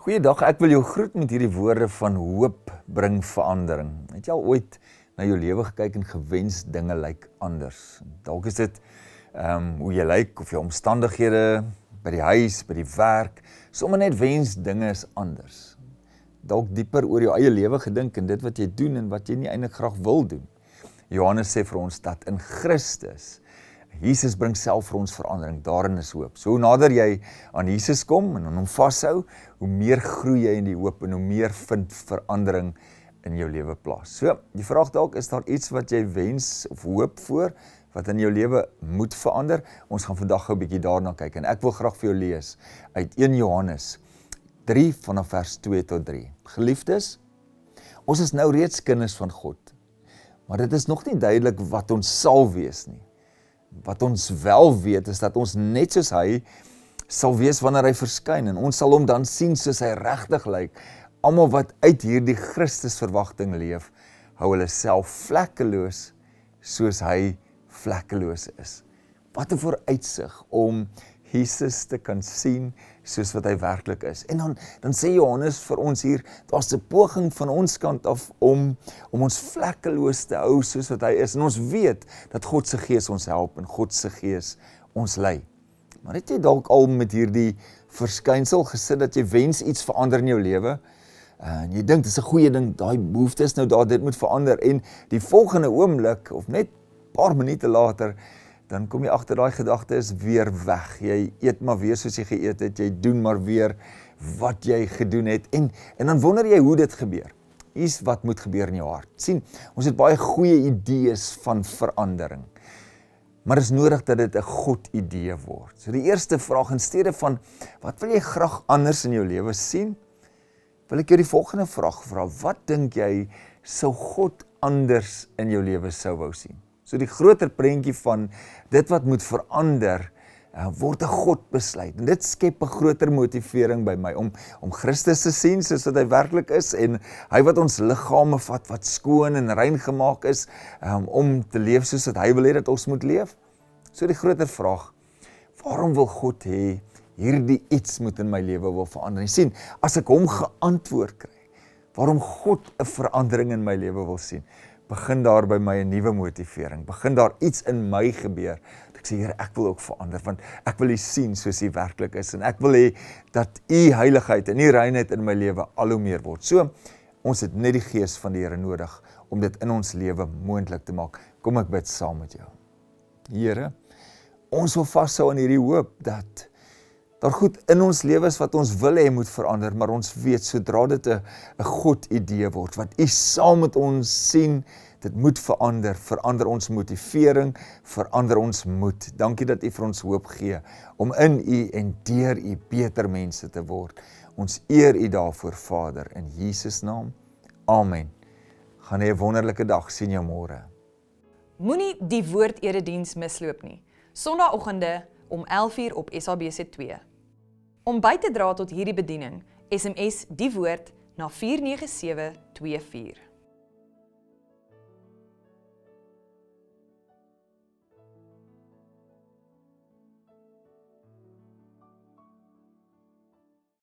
Goeiedag, ek wil jou groet met hierdie woorde van hoop bring verandering. Het jy al ooit na jou lewe gekyk en gewens dinge lyk like anders? Dalk is dit ehm um, hoe jy lyk like, of jou omstandighede by die huis, by die werk, sommer net wens dinge is anders. Dalk dieper oor jou eie lewe gedink en dit wat jy doen en wat jy nie eintlik graag wil doen. Johannes sê vir ons dat in Christus Jesus bring self vir ons verandering. Daarin is hoop. So hoe nader jy aan Jesus kom en aan hom vashou, hoe meer groei jy in die hoop en hoe meer vind verandering in jou lewe plaas. So, die vraag dalk is daar iets wat jy wens of hoop vir wat in jou lewe moet verander? Ons gaan vandag gou 'n bietjie daarna kyk en ek wil graag vir jou lees uit 1 Johannes 3 vanaf vers 2 tot 3. Geliefdes, ons is nou reeds kinders van God. Maar dit is nog nie duidelik wat ons sal wees nie wat ons wel weet is dat ons net soos hy sal wees wanneer hy verskyn en ons sal hom dan sien soos hy regtig lyk. Almal wat uit hierdie Christus verwagting leef, hou hulle self vlekkeloos soos hy vlekkeloos is. Wat 'n vooruitsig om Jesus te kan sien soos wat hy werklik is. En dan dan sê Johannes vir ons hier, daar's 'n poging van ons kant af om om ons vlekkeloos te hou soos wat hy is. En ons weet dat God se Gees ons help en God se Gees ons lei. Maar het jy dalk al met hierdie verskynsel gesit dat jy wens iets verander in jou lewe? En jy dink dis 'n goeie ding, daai behoeftes nou daar dit moet verander en die volgende oomblik of net paar minute later dan kom jy agter daai gedagte is weer weg. Jy eet maar weer soos jy geëet het, jy doen maar weer wat jy gedoen het en en dan wonder jy hoe dit gebeur. Hier's wat moet gebeur in jou hart. sien, ons het baie goeie idees van verandering. Maar dit is nodig dat dit 'n God idee word. So die eerste vraag in steede van wat wil jy graag anders in jou lewe sien? Wil ek jou die volgende vraag vra: Wat dink jy sou God anders in jou lewe sou wou sien? So die groter prentjie van dit wat moet verander eh, word 'n God besluit. En dit skep 'n groter motivering by my om om Christus te sien soos wat hy werklik is en hy wat ons liggame vat wat skoon en rein gemaak is um, om te leef soos wat hy wil hê dat ons moet leef. So die groter vraag, waarom wil God hê hierdie iets moet in my lewe wil verander? En sien, as ek hom geantwoord kry, waarom God 'n verandering in my lewe wil sien, begin daar by my 'n nuwe motivering. Begin daar iets in my gebeur. Ek sê Here, ek wil ook verander want ek wil U sien soos U werklik is en ek wil hê dat U heiligheid en U reinheid in my lewe al hoe meer word. So ons het net die gees van die Here nodig om dit in ons lewe moontlik te maak. Kom ek bid saam met jou. Here, ons wil vashou aan hierdie hoop dat daar goed in ons lewens wat ons wil hê moet verander, maar ons weet sodra dit 'n God idee word wat u saam met ons sien, dit moet verander, verander ons motivering, verander ons moed. Dankie dat u vir ons hoop gee om in u en deur u beter mense te word. Ons eer u daarvoor, Vader, in Jesus naam. Amen. Gaan 'n wonderlike dag sien jou môre. Moenie die woord erediens misloop nie. Sondagoggende om 11:00 op SABC2. Om by te dra tot hierdie bediening, SMS die woord na 49724.